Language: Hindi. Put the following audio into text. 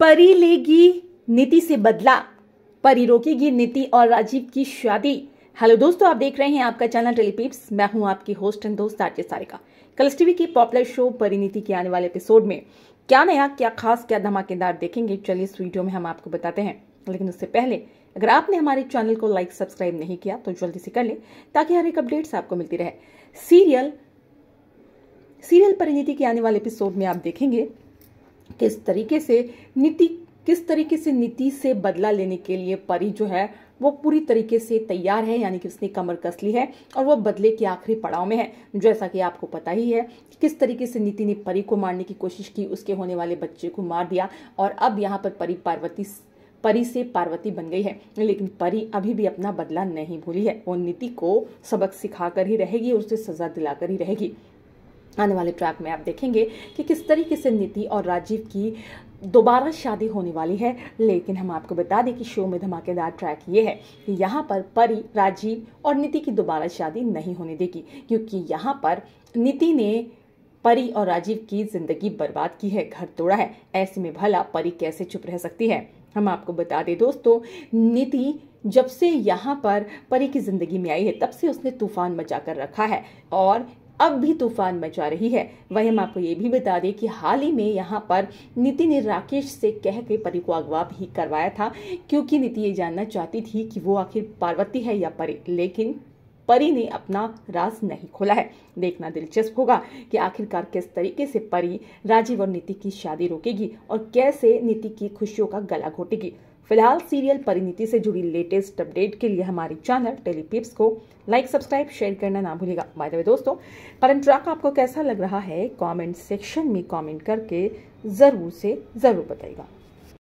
परी लेगी नीति से बदला परी रोकेगी नीति और राजीव की शादी हेलो दोस्तों आप देख रहे हैं आपका चैनल टेलीपीप्स मैं हूं आपकी होस्ट एंड दोस्त आर्य सारिका कलस टीवी के पॉपुलर शो परिनीति के आने वाले एपिसोड में क्या नया क्या खास क्या धमाकेदार देखेंगे चलिए इस वीडियो में हम आपको बताते हैं लेकिन उससे पहले अगर आपने हमारे चैनल को लाइक सब्सक्राइब नहीं किया तो जल्दी से कर लें ताकि हर एक अपडेट्स आपको मिलती रहे सीरियल सीरियल परिणीति के आने वाले एपिसोड में आप देखेंगे किस तरीके से नीति किस तरीके से नीति से बदला लेने के लिए परी जो है वो पूरी तरीके से तैयार है यानी कि उसने कमर कस ली है और वो बदले के आखिरी पड़ाव में है जैसा कि आपको पता ही है कि किस तरीके से नीति ने परी को मारने की कोशिश की उसके होने वाले बच्चे को मार दिया और अब यहाँ पर परी पार्वती परी से पार्वती बन गई है लेकिन परी अभी भी अपना बदला नहीं भूली है वो नीति को सबक सिखा ही रहेगी और उसे सजा दिलाकर ही रहेगी आने वाले ट्रैक में आप देखेंगे कि किस तरीके से नीति और राजीव की दोबारा शादी होने वाली है लेकिन हम आपको बता दें कि शो में धमाकेदार ट्रैक ये है कि यहाँ पर परी राजीव और नीति की दोबारा शादी नहीं होने देगी क्योंकि यहाँ पर नीति ने परी और राजीव की जिंदगी बर्बाद की है घर तोड़ा है ऐसे में भला परी कैसे चुप रह सकती है हम आपको बता दें दोस्तों नीति जब से यहाँ पर परी की ज़िंदगी में आई है तब से उसने तूफान मचा कर रखा है और अब भी तूफान मचा रही है वहीं हम आपको ये भी बता दें कि हाल ही में यहाँ पर नीति ने राकेश से कह के परी को अगवा भी करवाया था क्योंकि नीति ये जानना चाहती थी कि वो आखिर पार्वती है या परी लेकिन परी ने अपना राज नहीं खोला है देखना दिलचस्प होगा कि आखिरकार किस तरीके से परी राजीव और नीति की शादी रोकेगी और कैसे नीति की खुशियों का गला घोटेगी फिलहाल सीरियल परिणीति से जुड़ी लेटेस्ट अपडेट के लिए हमारे चैनल टेलीपिप्स को लाइक सब्सक्राइब शेयर करना ना भूलेगा बाय द वे दोस्तों करंट ट्रैक आपको कैसा लग रहा है कमेंट सेक्शन में कमेंट करके ज़रूर से ज़रूर बताइएगा